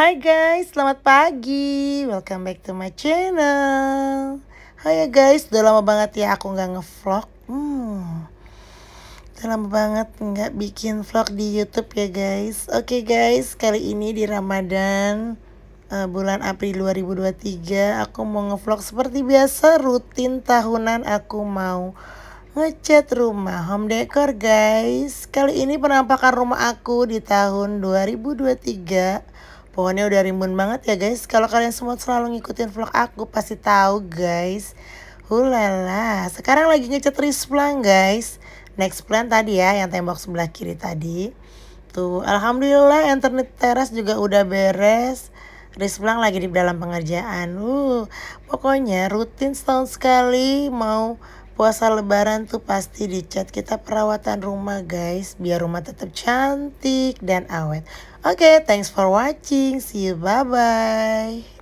Hai guys, selamat pagi. Welcome back to my channel. Hai ya guys, udah lama banget ya aku nggak ngevlog. Hmm, udah lama banget nggak bikin vlog di YouTube ya guys. Oke okay guys, kali ini di Ramadan uh, bulan April 2023 aku mau ngevlog seperti biasa rutin tahunan aku mau ngecat rumah home decor guys kali ini penampakan rumah aku di tahun 2023 Pokoknya udah rimbun banget ya guys. Kalau kalian semua selalu ngikutin vlog aku pasti tahu guys. Hulala, sekarang lagi ngecat risplan guys. Next plan tadi ya yang tembok sebelah kiri tadi. Tuh, alhamdulillah internet teras juga udah beres. Risplang lagi di dalam pengerjaan. Uh, pokoknya rutin setahun sekali mau puasa lebaran tuh pasti dicat kita perawatan rumah guys biar rumah tetap cantik dan awet. Oke, okay, thanks for watching. See you bye bye.